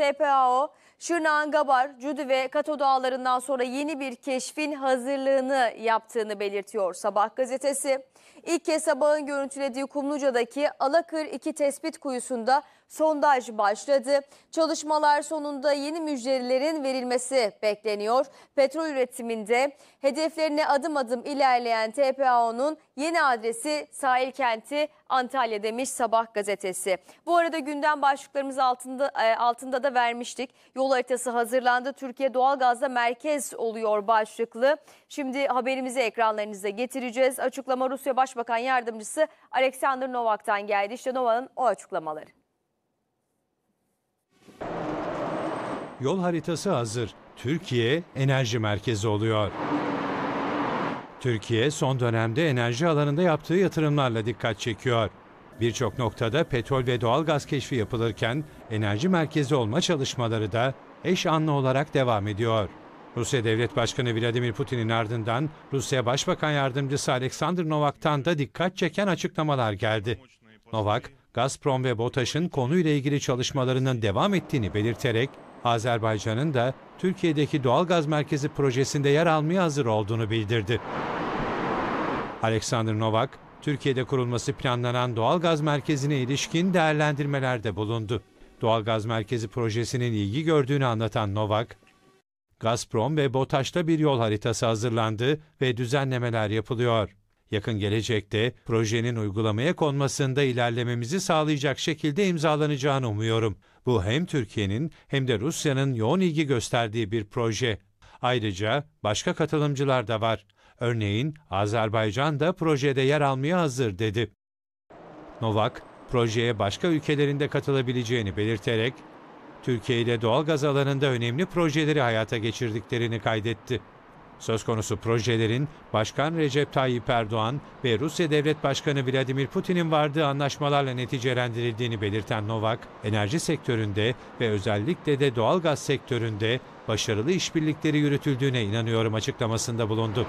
TPAO, Şırnağın Gabar, Cudi ve Kato dağlarından sonra yeni bir keşfin hazırlığını yaptığını belirtiyor Sabah gazetesi. İlk kez sabahın görüntülediği Kumluca'daki Alakır 2 tespit kuyusunda sondaj başladı. Çalışmalar sonunda yeni müjdelerin verilmesi bekleniyor. Petrol üretiminde hedeflerine adım adım ilerleyen TPAO'nun yeni adresi sahil kenti Antalya demiş Sabah gazetesi. Bu arada gündem başlıklarımız altında e, altında da vermiştik. Yol haritası hazırlandı. Türkiye doğalgazda merkez oluyor başlıklı. Şimdi haberimizi ekranlarınıza getireceğiz. Açıklama Rusya Başbakan Yardımcısı Alexander Novak'tan geldi. İşte Novak'ın o açıklamaları. yol haritası hazır. Türkiye enerji merkezi oluyor. Türkiye son dönemde enerji alanında yaptığı yatırımlarla dikkat çekiyor. Birçok noktada petrol ve doğal gaz keşfi yapılırken enerji merkezi olma çalışmaları da eş anlı olarak devam ediyor. Rusya Devlet Başkanı Vladimir Putin'in ardından Rusya Başbakan Yardımcısı Alexander Novak'tan da dikkat çeken açıklamalar geldi. Novak, Gazprom ve BOTAŞ'ın konuyla ilgili çalışmalarının devam ettiğini belirterek Azerbaycan'ın da Türkiye'deki doğal gaz merkezi projesinde yer almaya hazır olduğunu bildirdi. Alexander Novak, Türkiye'de kurulması planlanan doğal gaz merkezine ilişkin değerlendirmelerde bulundu. Doğal gaz merkezi projesinin ilgi gördüğünü anlatan Novak, Gazprom ve BOTAŞ'ta bir yol haritası hazırlandı ve düzenlemeler yapılıyor yakın gelecekte projenin uygulamaya konmasında ilerlememizi sağlayacak şekilde imzalanacağını umuyorum. Bu hem Türkiye'nin hem de Rusya'nın yoğun ilgi gösterdiği bir proje. Ayrıca başka katılımcılar da var. Örneğin Azerbaycan da projede yer almaya hazır dedi. Novak, projeye başka ülkelerinde katılabileceğini belirterek Türkiye ile doğal gaz alanında önemli projeleri hayata geçirdiklerini kaydetti. Söz konusu projelerin Başkan Recep Tayyip Erdoğan ve Rusya Devlet Başkanı Vladimir Putin'in vardığı anlaşmalarla neticelendirildiğini belirten Novak, enerji sektöründe ve özellikle de doğal gaz sektöründe başarılı işbirlikleri yürütüldüğüne inanıyorum açıklamasında bulundu.